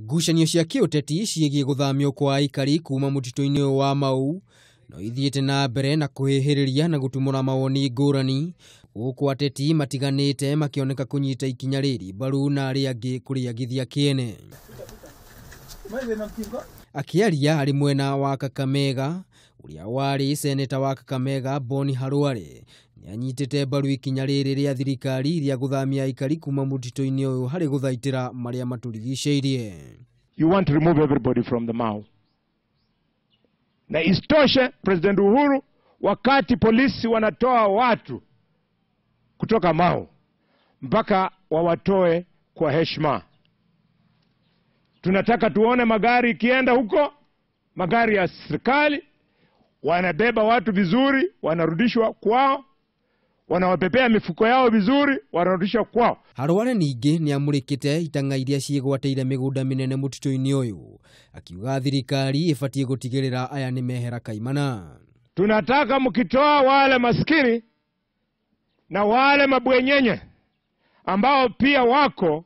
ngucanio cia kĩũteti ciĩgiĩ gũthamio kwa aikari kuuma mutito inĩ wa Mau no ithiĩte na mbere na kũhĩhĩrĩria na gũtumũra mawoni ngũrani gũkũ ateti matiganĩte makĩoneka kũnyita ikinya rĩrĩ mbaru na arĩa angĩ kũrĩagithia kiene akĩaria arĩ mwena wa Kakamega ũrĩa warĩ seneta wa Kakamega Boni Halwale nĩanyitĩte baru ikinya rĩrĩ rĩa thirikari ria guthamia aikari kuma mutito ini ũyũ hari guthaitira maria matũrigicĩirie you want to remove everybody from the Mau. Na istoshe, President Uhuru, wakati polisi wanatoa watu kutoka Mau mpaka wawatoe kwa heshima. Tunataka tuone magari ikienda huko, magari ya serikali, wanabeba watu vizuri, wanarudishwa kwao wanawapepea mifuko yao vizuri wanarudisha kwao harware ningĩ nĩamũrĩkĩte itang'a iria ciĩgwatĩire mĩgũnda mĩnene mũtitũ-inĩ ũyũ akiuga thirikari ibatie gutigirira aya ni mehera kaimana tunataka mkitoa wale maskini na wale mabwenyenye ambao pia wako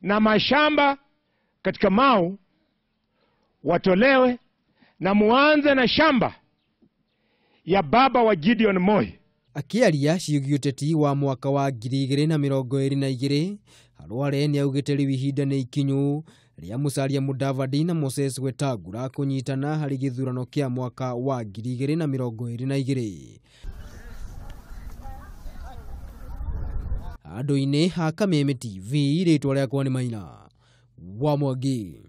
na mashamba katika Mau watolewe na muanze na shamba ya baba wa Gideon Moi akiaria ciugi uteti wa mwaka wa ngiri igĩrĩ na mĩrongo ĩrĩ na igĩrĩ harware nĩ augĩte rĩu ihinda nĩ ikinyu rĩa musalia mudavadi na moses wetangura kũnyitana harĩ gĩthurano kĩa mwaka wa ngiri igĩrĩ na mĩrongo ĩrĩ na igĩrĩ andũ-inĩ ha kameme tv rĩtwa rĩakwa nĩ maina wa mwangi